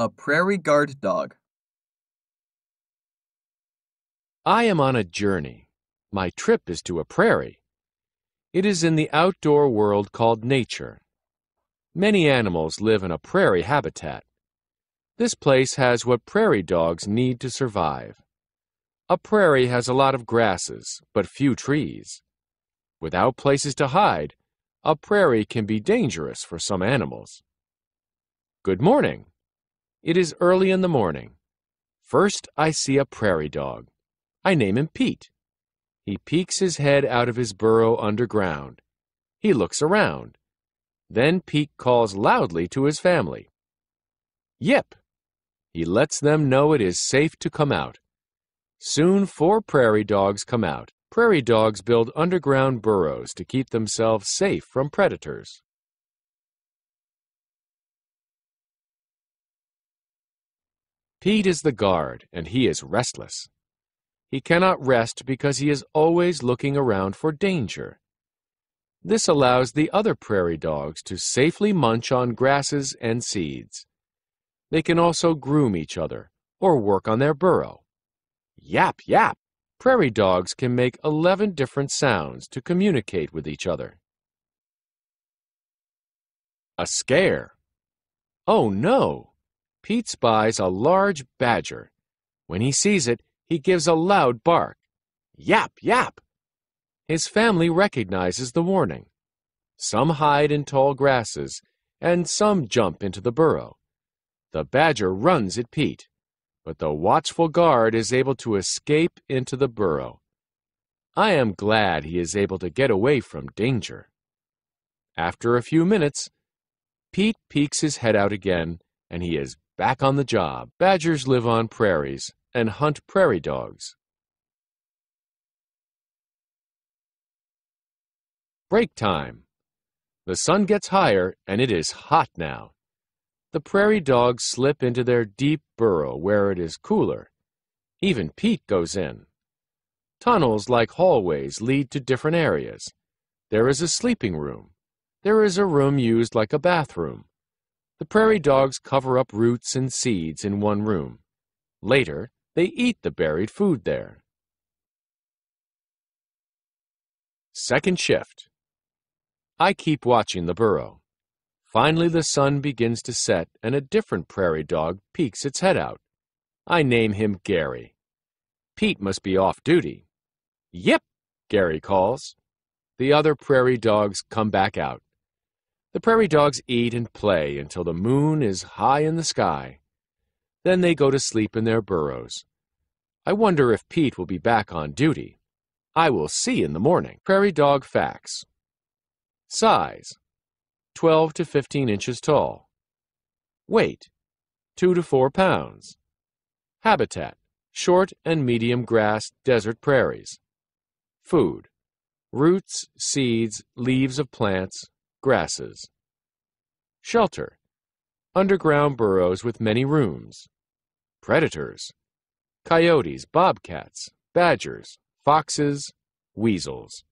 A prairie guard dog. I am on a journey. My trip is to a prairie. It is in the outdoor world called nature. Many animals live in a prairie habitat. This place has what prairie dogs need to survive. A prairie has a lot of grasses, but few trees. Without places to hide, a prairie can be dangerous for some animals. Good morning. It is early in the morning. First, I see a prairie dog. I name him Pete. He peeks his head out of his burrow underground. He looks around. Then Pete calls loudly to his family. Yip! He lets them know it is safe to come out. Soon four prairie dogs come out. Prairie dogs build underground burrows to keep themselves safe from predators. Pete is the guard, and he is restless. He cannot rest because he is always looking around for danger. This allows the other prairie dogs to safely munch on grasses and seeds. They can also groom each other or work on their burrow. Yap, yap! Prairie dogs can make 11 different sounds to communicate with each other. A scare. Oh no! Pete spies a large badger. When he sees it, he gives a loud bark. Yap, yap! His family recognizes the warning. Some hide in tall grasses, and some jump into the burrow. The badger runs at Pete, but the watchful guard is able to escape into the burrow. I am glad he is able to get away from danger. After a few minutes, Pete peeks his head out again, and he is back on the job. Badgers live on prairies and hunt prairie dogs. Break time. The sun gets higher and it is hot now. The prairie dogs slip into their deep burrow where it is cooler. Even Pete goes in. Tunnels like hallways lead to different areas. There is a sleeping room. There is a room used like a bathroom. The prairie dogs cover up roots and seeds in one room. Later, they eat the buried food there. Second shift. I keep watching the burrow. Finally, the sun begins to set and a different prairie dog peeks its head out. I name him Gary. Pete must be off duty. Yep, Gary calls. The other prairie dogs come back out. The prairie dogs eat and play until the moon is high in the sky. Then they go to sleep in their burrows. I wonder if Pete will be back on duty. I will see in the morning. Prairie dog facts. Size 12 to 15 inches tall. Weight 2 to 4 pounds. Habitat short and medium grass desert prairies. Food roots, seeds, leaves of plants, grasses. Shelter underground burrows with many rooms. Predators coyotes, bobcats, badgers, foxes, weasels.